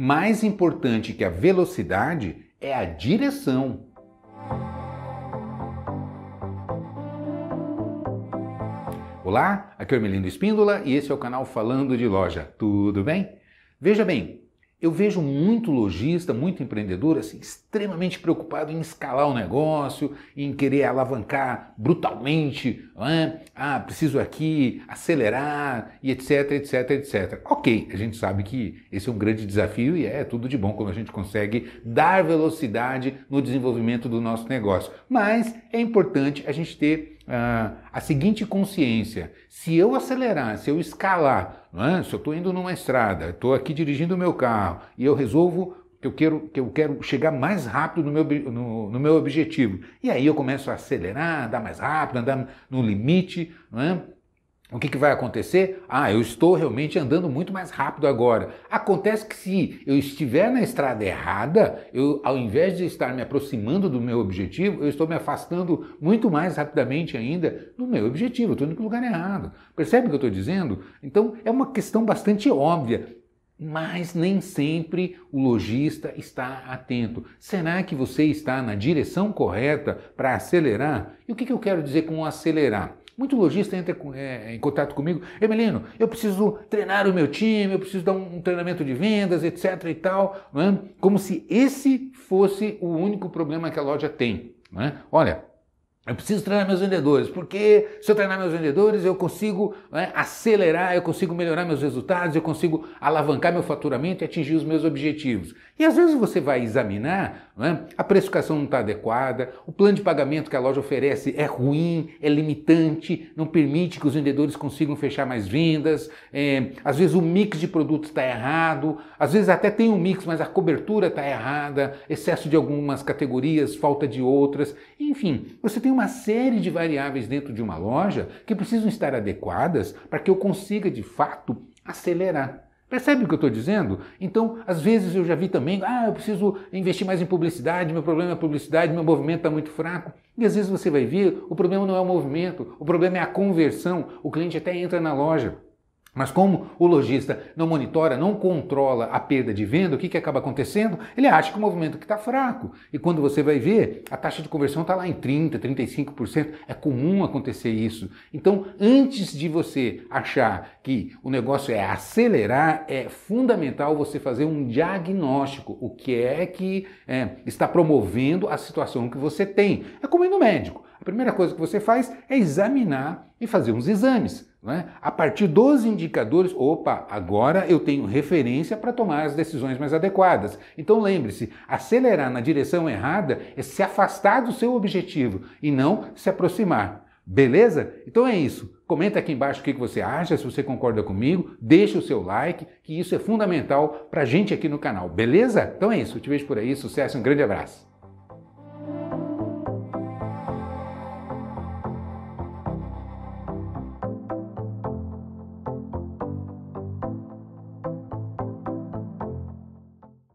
Mais importante que a velocidade é a direção. Olá, aqui é o Melindo Espíndola e esse é o canal Falando de Loja. Tudo bem? Veja bem, eu vejo muito lojista, muito empreendedor assim, extremamente preocupado em escalar o negócio, em querer alavancar brutalmente, é? ah, preciso aqui acelerar e etc, etc, etc. Ok, a gente sabe que esse é um grande desafio e é tudo de bom quando a gente consegue dar velocidade no desenvolvimento do nosso negócio. Mas é importante a gente ter ah, a seguinte consciência: se eu acelerar, se eu escalar, é? se eu estou indo numa estrada, estou aqui dirigindo o meu carro e eu resolvo que eu quero, que eu quero chegar mais rápido no meu, no, no meu objetivo, e aí eu começo a acelerar, andar mais rápido, andar no limite, é? O que, que, vai acontecer? Ah, eu estou realmente andando muito mais rápido agora. Acontece que se eu estiver na estrada errada, eu, ao invés de estar me aproximando do meu objetivo, eu estou me afastando muito mais rapidamente ainda do meu objetivo. estou indo para o lugar errado. Percebe o que eu estou dizendo? Então é uma questão bastante óbvia. Mas nem sempre o lojista está atento. Será que você está na direção correta para acelerar? E o que, que eu quero dizer com acelerar? Muito lojista entra é, é, em contato comigo, Emelino, eu preciso treinar o meu time, eu preciso dar um, um treinamento de vendas, etc e tal, é? como se esse fosse o único problema que a loja tem. É? Olha, eu preciso treinar meus vendedores, porque se eu treinar meus vendedores, eu consigo né, acelerar, eu consigo melhorar meus resultados, eu consigo alavancar meu faturamento e atingir os meus objetivos. E às vezes você vai examinar, né, a precificação não está adequada, o plano de pagamento que a loja oferece é ruim, é limitante, não permite que os vendedores consigam fechar mais vendas, é, às vezes o mix de produtos está errado, às vezes até tem um mix, mas a cobertura está errada, excesso de algumas categorias, falta de outras, enfim, você tem um uma série de variáveis dentro de uma loja que precisam estar adequadas para que eu consiga de fato acelerar. Percebe o que eu estou dizendo? Então, às vezes eu já vi também, ah, eu preciso investir mais em publicidade, meu problema é publicidade, meu movimento está muito fraco. E às vezes você vai ver, o problema não é o movimento, o problema é a conversão. O cliente até entra na loja, mas como o lojista não monitora, não controla a perda de venda, o que, que acaba acontecendo? Ele acha que o movimento está fraco. E quando você vai ver, a taxa de conversão está lá em 30%, 35%. É comum acontecer isso. Então, antes de você achar que o negócio é acelerar, é fundamental você fazer um diagnóstico. O que é que é, está promovendo a situação que você tem? É como ir no médico. A primeira coisa que você faz é examinar e fazer uns exames. É? A partir dos indicadores, opa, agora eu tenho referência para tomar as decisões mais adequadas. Então lembre-se, acelerar na direção errada é se afastar do seu objetivo e não se aproximar. Beleza? Então é isso. Comenta aqui embaixo o que você acha, se você concorda comigo, deixa o seu like, que isso é fundamental para a gente aqui no canal. Beleza? Então é isso. Eu te vejo por aí. Sucesso, um grande abraço.